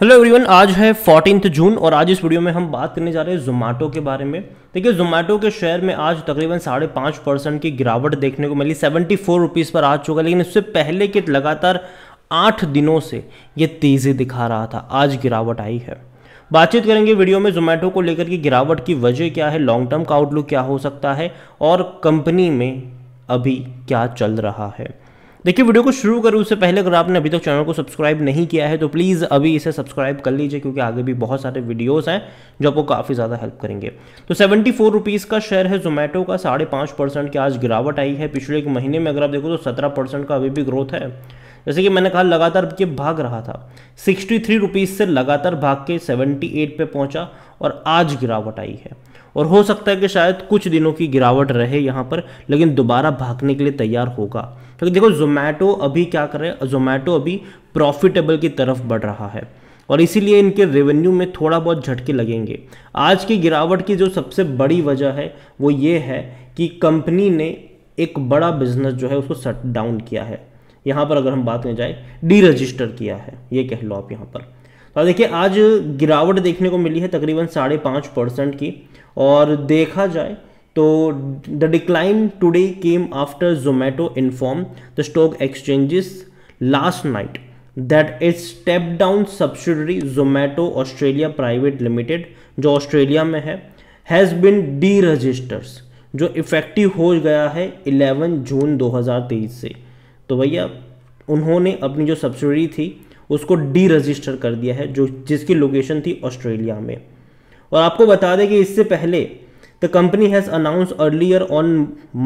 Hello everyone आज है fourteen जून और आज इस वीडियो में हम बात करने जा रहे हैं जोमेटो के बारे में देखिए जोमेटो के शेयर में आज तकरीबन साढ़े पाँच परसेंट की गिरावट देखने को मिली सेवेंटी फोर रुपीज़ पर आ चुका लेकिन इससे पहले के लगातार आठ दिनों से ये तेज़ी दिखा रहा था आज गिरावट आई है बातचीत करेंगे वीडियो में जोमेटो को लेकर की गिरावट की वजह क्या है लॉन्ग टर्म का आउटलुक क्या हो सकता है और कंपनी में अभी क्या चल रहा है देखिए वीडियो को शुरू करूँ उससे पहले अगर आपने अभी तक चैनल को सब्सक्राइब नहीं किया है तो प्लीज़ अभी इसे सब्सक्राइब कर लीजिए क्योंकि आगे भी बहुत सारे वीडियोस हैं जो आपको काफ़ी ज़्यादा हेल्प करेंगे तो सेवेंटी फोर रुपीज़ का शेयर है जोमेटो का साढ़े पाँच परसेंट की आज गिरावट आई है पिछले एक महीने में अगर आप देखो तो सत्रह परसेंट का अभी भी ग्रोथ है जैसे कि मैंने कहा लगातार ये भाग रहा था सिक्सटी थ्री रुपीज़ से लगातार भाग के सेवेंटी एट पे पहुंचा और आज गिरावट आई है और हो सकता है कि शायद कुछ दिनों की गिरावट रहे यहाँ पर लेकिन दोबारा भागने के लिए तैयार होगा क्योंकि देखो जोमेटो अभी क्या कर रहे हैं जोमेटो अभी प्रॉफिटेबल की तरफ बढ़ रहा है और इसीलिए इनके रेवेन्यू में थोड़ा बहुत झटके लगेंगे आज की गिरावट की जो सबसे बड़ी वजह है वो ये है कि कंपनी ने एक बड़ा बिजनेस जो है उसको शट डाउन किया है यहाँ पर अगर हम बात में जाए डी रजिस्टर किया है ये कह लो आप यहाँ पर तो देखिए आज गिरावट देखने को मिली है तकरीबन साढ़े पाँच परसेंट की और देखा जाए तो the decline today came after Zomato inform the stock exchanges last night that is step down subsidiary Zomato Australia private limited जो ऑस्ट्रेलिया में है हैज़ बिन डी रजिस्टर्स जो इफ़ेक्टिव हो गया है 11 जून 2023 से तो भैया उन्होंने अपनी जो सब्सिडरी थी उसको डी रजिस्टर कर दिया है जो जिसकी लोकेशन थी ऑस्ट्रेलिया में और आपको बता दें कि इससे पहले the company has announce earlier on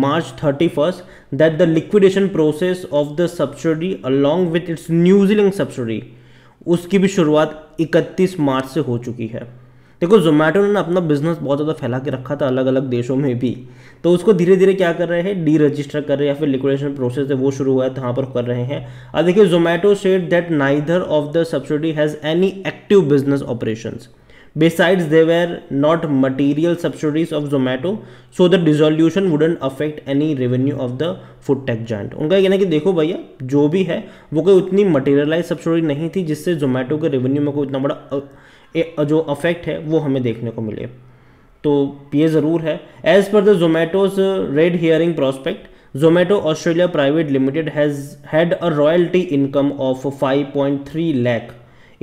March thirty first that the liquidation process of the subsidy along with its Zealand subsidy उसकी भी शुरुआत 31 मार्च से हो चुकी है देखो जोमेटो ने अपना बिजनेस बहुत ज़्यादा फैला के रखा था अलग अलग देशों में भी तो उसको धीरे धीरे क्या कर रहे हैं डी रजिस्टर कर रहे हैं या फिर लिक्विडेशन प्रोसेस है वो शुरू हुआ है कहाँ पर कर रहे हैं अब देखिए Zomato said that neither of the subsidy has any active business operations Besides, there were not material subsidies of Zomato, so the dissolution wouldn't affect any revenue of the food tech joint उनका कहना है कि देखो भैया जो भी है वो कोई उतनी मटेरियलाइज सब्सिडी नहीं थी जिससे जोमेटो के रेवेन्यू में कोई उतना बड़ा जो अफेक्ट है वो हमें देखने को मिले तो ये ज़रूर है as per the Zomato's red herring prospect Zomato Australia Private Limited has had a royalty income of 5.3 lakh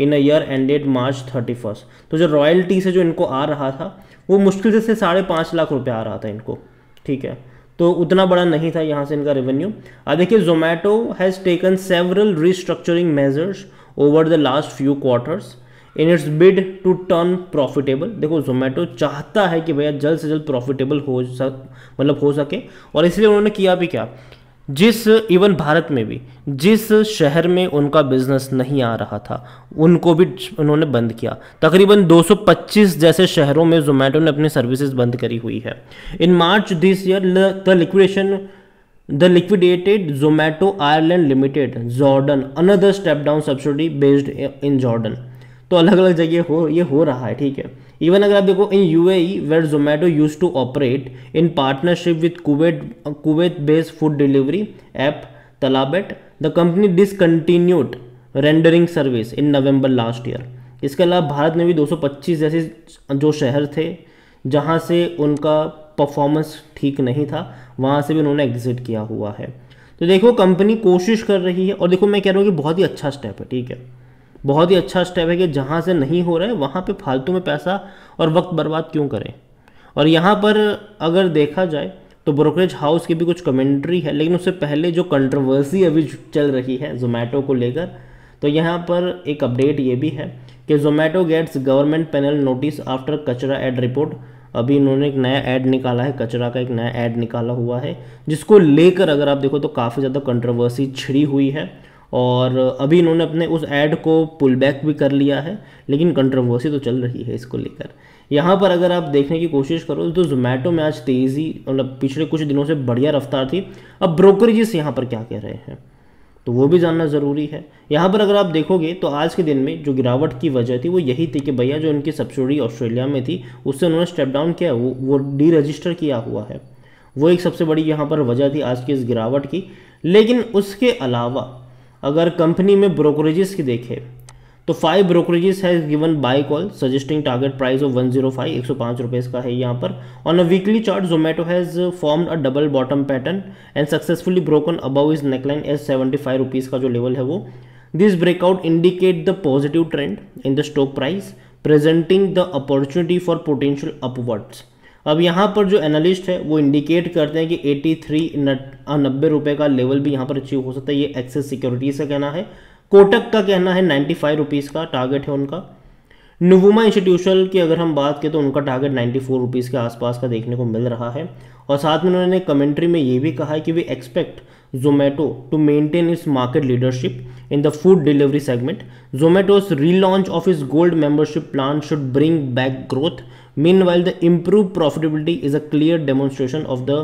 in year ended March thirty first तो जो रॉयल्टी से जो इनको आ रहा था वो मुश्किल से साढ़े पाँच लाख रुपये आ रहा था इनको ठीक है तो उतना बड़ा नहीं था यहाँ से इनका रेवेन्यू अब देखिए Zomato has taken several restructuring measures over the last few quarters in its bid to turn profitable देखो जोमेटो चाहता है कि भैया जल्द से जल्द प्रॉफिटेबल हो सक मतलब हो सके और इसलिए उन्होंने किया भी क्या जिस इवन भारत में भी जिस शहर में उनका बिजनेस नहीं आ रहा था उनको भी उन्होंने बंद किया तकरीबन 225 जैसे शहरों में जोमेटो ने अपनी सर्विसेज बंद करी हुई है in March this year the liquidation the liquidated Zomato Ireland limited Jordan another step down subsidy based in Jordan तो अलग अलग जगह हो ये हो रहा है ठीक है इवन अगर आप देखो in U A where Zomato use to operate in partnership with Kuwait Kuwait based food delivery app Talabat the company discontinued rendering service in November last year इसके अलावा भारत में भी 225 जैसे जो शहर थे जहाँ से उनका परफॉर्मेंस ठीक नहीं था वहाँ से भी उन्होंने एग्जिट किया हुआ है तो देखो कंपनी कोशिश कर रही है और देखो मैं कह रहा हूँ कि बहुत ही अच्छा स्टेप है ठीक है बहुत ही अच्छा स्टेप है कि जहाँ से नहीं हो रहा है वहाँ पे फालतू में पैसा और वक्त बर्बाद क्यों करें और यहाँ पर अगर देखा जाए तो ब्रोकरेज हाउस की भी कुछ कमेंट्री है लेकिन उससे पहले जो कंट्रोवर्सी अभी चल रही है जोमेटो को लेकर तो यहाँ पर एक अपडेट ये भी है कि Zomato gets government panel notice after कचरा एड रिपोर्ट अभी इन्होंने एक नया ऐड निकाला है कचरा का एक नया ऐड निकाला हुआ है जिसको लेकर अगर आप देखो तो काफ़ी ज़्यादा कंट्रोवर्सी छिड़ी हुई है और अभी इन्होंने अपने उस ऐड को पुल बैक भी कर लिया है लेकिन कंट्रोवर्सी तो चल रही है इसको लेकर यहाँ पर अगर आप देखने की कोशिश करो तो जोमेटो में आज तेज़ी मतलब पिछले कुछ दिनों से बढ़िया रफ्तार थी अब ब्रोकरेजेस यहाँ पर क्या कह रहे हैं तो वो भी जानना ज़रूरी है यहाँ पर अगर आप देखोगे तो आज के दिन में जो गिरावट की वजह थी वो यही थी कि भैया जो उनकी सब्सिडी ऑस्ट्रेलिया में थी उससे उन्होंने स्टेप डाउन किया वो वो डी रजिस्टर किया हुआ है वो एक सबसे बड़ी यहाँ पर वजह थी आज की इस गिरावट की लेकिन उसके अलावा अगर कंपनी में ब्रोकरेजेस की देखें तो five brokerages has given buy call suggesting target price of one zero five एक सौ पाँच रुपए का है यहाँ पर on a weekly chart Zomato has form a double bottom pattern and successfully broken above is neckline as seventy five rupees का जो लेवल है वो this breakout indicate the positive trend in the stock price presenting the opportunity for potential upwards अब यहाँ पर जो analyst है वो इंडिकेट करते हैं कि 83 थ्री नब्बे रुपये का लेवल भी यहाँ पर अचीव हो सकता है ये एक्सेस सिक्योरिटीज़ का कहना है कोटक का कहना है नाइन्टी फाइव रुपीज़ का टारगेट है उनका नवुमा इंस्टीट्यूशनल की अगर हम बात करें तो उनका टारगेट नाइन्टी फोर रुपीज़ के आसपास का देखने को मिल रहा है और साथ में उन्होंने कमेंट्री में ये भी कहा है कि we expect Zomato to maintain its market leadership in the food delivery segment Zomato's relaunch of its gold membership plan should bring back growth Meanwhile, the improved profitability is a clear demonstration of the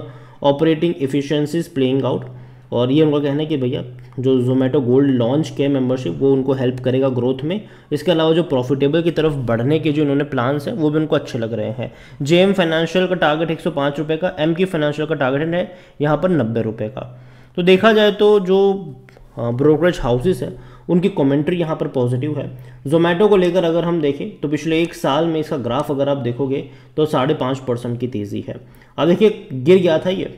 operating efficiencies playing out. और ये उनका कहना है कि भैया जो Zomato gold launch किया membership वो उनको हेल्प करेगा ग्रोथ में इसके अलावा जो प्रॉफिटेबल की तरफ बढ़ने के जो इन्होंने प्लान्स हैं वो भी उनको अच्छे लग रहे हैं जे फाइनेंशियल का टारगेट एक सौ का एम की फाइनेंशियल का टारगेट है यहाँ पर नब्बे का तो देखा जाए तो जो ब्रोकरेज हाउसेस हैं उनकी कमेंट्री यहाँ पर पॉजिटिव है जोमेटो को लेकर अगर हम देखें तो पिछले एक साल में इसका ग्राफ अगर आप देखोगे तो साढ़े पाँच परसेंट की तेज़ी है अब देखिए गिर गया था ये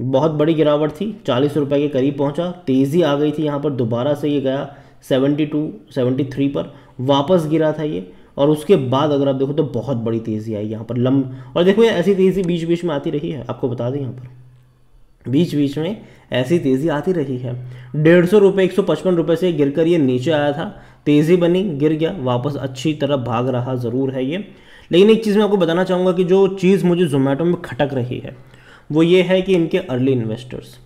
बहुत बड़ी गिरावट थी चालीस रुपये के करीब पहुँचा तेज़ी आ गई थी यहाँ पर दोबारा से ये गया सेवेंटी टू सेवेंटी थ्री पर वापस गिरा था ये और उसके बाद अगर आप देखो तो बहुत बड़ी तेज़ी आई यहाँ पर लंब और देखो ये ऐसी तेज़ी बीच बीच में आती रही है आपको बता दें यहाँ पर बीच बीच में ऐसी तेज़ी आती रही है डेढ़ सौ रुपये एक सौ पचपन रुपये से गिर कर ये नीचे आया था तेज़ी बनी गिर गया वापस अच्छी तरह भाग रहा ज़रूर है ये लेकिन एक चीज़ मैं आपको बताना चाहूँगा कि जो चीज़ मुझे जोमेटो में खटक रही है वो ये है कि इनके अर्ली इन्वेस्टर्स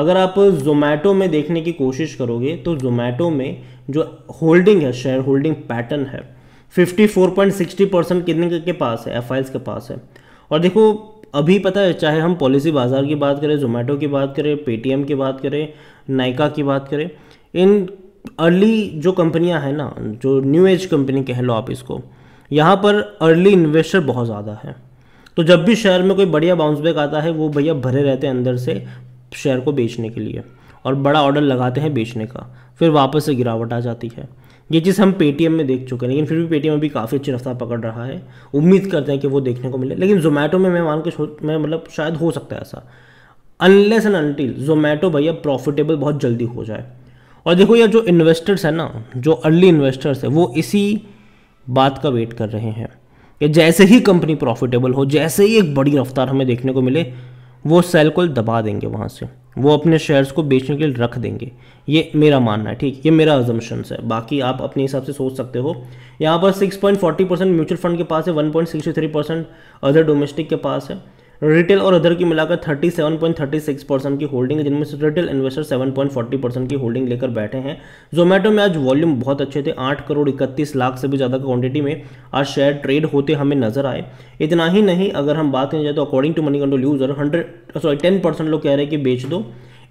अगर आप जोमेटो में देखने की कोशिश करोगे तो जोमेटो में जो होल्डिंग है शेयर होल्डिंग पैटर्न है 54.60 परसेंट कितने के पास है एफ के पास है और देखो अभी पता है चाहे हम पॉलिसी बाज़ार की बात करें जोमेटो की बात करें पेटीएम की बात करें नायका की बात करें इन अर्ली जो कंपनियां हैं ना जो न्यू एज कंपनी कह लो आप इसको यहाँ पर अर्ली इन्वेस्टर बहुत ज़्यादा है तो जब भी शेयर में कोई बढ़िया बाउंस बैक आता है वो भैया भरे रहते हैं अंदर से शेयर को बेचने के लिए और बड़ा ऑर्डर लगाते हैं बेचने का फिर वापस से गिरावट आ जाती है ये चीज़ हम पेटीएम में देख चुके हैं लेकिन फिर भी पेटीएम अभी काफ़ी अच्छी रफ्तार पकड़ रहा है उम्मीद करते हैं कि वो देखने को मिले लेकिन जोमेटो में मैं मान के मैं मतलब शायद हो सकता है ऐसा अनलेस एंड अनटिल जोमेटो भैया प्रॉफिटेबल बहुत जल्दी हो जाए और देखो यार जो इन्वेस्टर्स हैं ना जो अर्ली इन्वेस्टर्स हैं वो इसी बात का वेट कर रहे हैं कि जैसे ही कंपनी प्रॉफिटेबल हो जैसे ही एक बड़ी रफ्तार हमें देखने को मिले वो सेल को दबा देंगे वहाँ से वो अपने शेयर्स को बेचने के लिए रख देंगे ये मेरा मानना है ठीक ये मेरा अजम्पन्स है बाकी आप अपने हिसाब से सोच सकते हो यहाँ पर 6.40 परसेंट म्यूचुअल फंड के पास है 1.63 परसेंट अदर डोमेस्टिक के पास है रिटेल और अदर की मिलाकर 37.36 परसेंट की होल्डिंग है जिनमें से रिटेल इन्वेस्टर 7.40 परसेंट की होल्डिंग लेकर बैठे हैं जोमेटो में आज वॉल्यूम बहुत अच्छे थे आठ करोड़ इकतीस लाख से भी ज़्यादा क्वांटिटी में आज शेयर ट्रेड होते हमें नजर आए इतना ही नहीं अगर हम बात करें जाए तो according to Moneycontrol user hundred sorry ten percent लोग कह रहे हैं कि बेच दो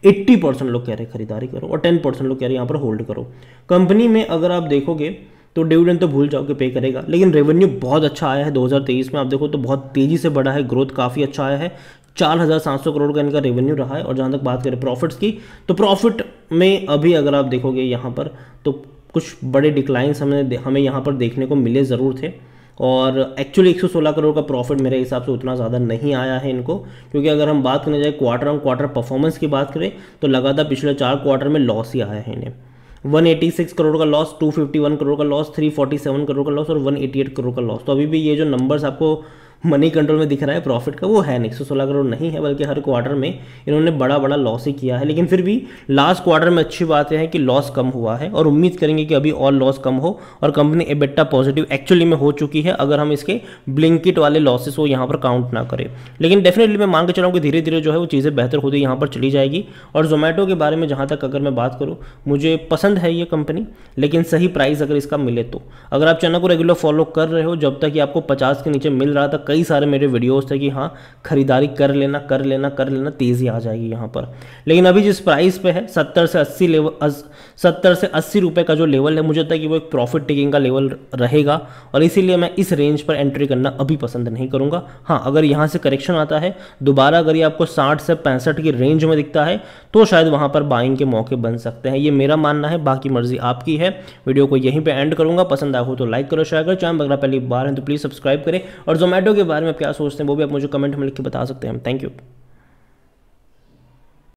80 परसेंट लोग कह रहे हैं खरीदारी करो और 10 परसेंट लोग कह रहे हैं यहाँ पर होल्ड करो कंपनी में अगर आप देखोगे तो डिविडेंड तो भूल जाओ कि पे करेगा लेकिन रेवेन्यू बहुत अच्छा आया है 2023 में आप देखो तो बहुत तेज़ी से बढ़ा है ग्रोथ काफ़ी अच्छा आया है चार हज़ार सात सौ करोड़ का इनका रेवेन्यू रहा है और जहाँ तक बात करें प्रॉफिट्स की तो प्रॉफिट में अभी अगर आप देखोगे यहाँ पर तो कुछ बड़े डिक्लाइंस हमें हमें यहाँ पर देखने को मिले ज़रूर थे और एक्चुअली 116 करोड़ का प्रॉफिट मेरे हिसाब से उतना ज़्यादा नहीं आया है इनको क्योंकि अगर हम बात करने जाए क्वार्टर ऑन क्वार्टर परफॉर्मेंस की बात करें तो लगातार पिछले चार क्वार्टर में लॉस ही आया है इन्हें 186 करोड़ का लॉस 251 करोड़ का लॉस 347 करोड़ का लॉस और 188 करोड़ का लॉस तो अभी भी ये जो नंबर्स आपको मनी कंट्रोल में दिख रहा है प्रॉफिट का वो है नहीं एक करोड़ नहीं है बल्कि हर क्वार्टर में इन्होंने बड़ा बड़ा लॉस ही किया है लेकिन फिर भी लास्ट क्वार्टर में अच्छी बात है कि लॉस कम हुआ है और उम्मीद करेंगे कि अभी और लॉस कम हो और कंपनी एबेट्टा पॉजिटिव एक्चुअली में हो चुकी है अगर हम इसके ब्लिंकिट वाले लॉसेस को यहाँ पर काउंट ना करें लेकिन डेफिनेटली मैं मान के चलाऊँ कि धीरे धीरे जो है वो चीज़ें बेहतर होती यहाँ पर चली जाएगी और जोमेटो के बारे में जहाँ तक अगर मैं बात करूँ मुझे पसंद है ये कंपनी लेकिन सही प्राइस अगर इसका मिले तो अगर आप चैनल को रेगुलर फॉलो कर रहे हो जब तक ये आपको पचास के नीचे मिल रहा था कई सारे मेरे वीडियोस थे कि हाँ ख़रीदारी कर लेना कर लेना कर लेना तेज़ी आ जाएगी यहाँ पर लेकिन अभी जिस प्राइस पे है सत्तर से अस्सी लेवल सत्तर से अस्सी रुपये का जो लेवल है मुझे लगता है कि वो एक प्रॉफिट टेकिंग का लेवल रहेगा और इसीलिए मैं इस रेंज पर एंट्री करना अभी पसंद नहीं करूँगा हाँ अगर यहाँ से करेक्शन आता है दोबारा अगर ये आपको साठ से पैंसठ की रेंज में दिखता है तो शायद वहाँ पर बाइंग के मौके बन सकते हैं ये मेरा मानना है बाकी मर्जी आपकी है वीडियो को यहीं पर एंड करूँगा पसंद आया हो तो लाइक करो शेयर करो चैनल अगर पहली बार है तो प्लीज़ सब्सक्राइब करें और जोमेटो के बारे में आप क्या सोचते हैं वो भी आप मुझे कमेंट में लिख के बता सकते हैं थैंक यू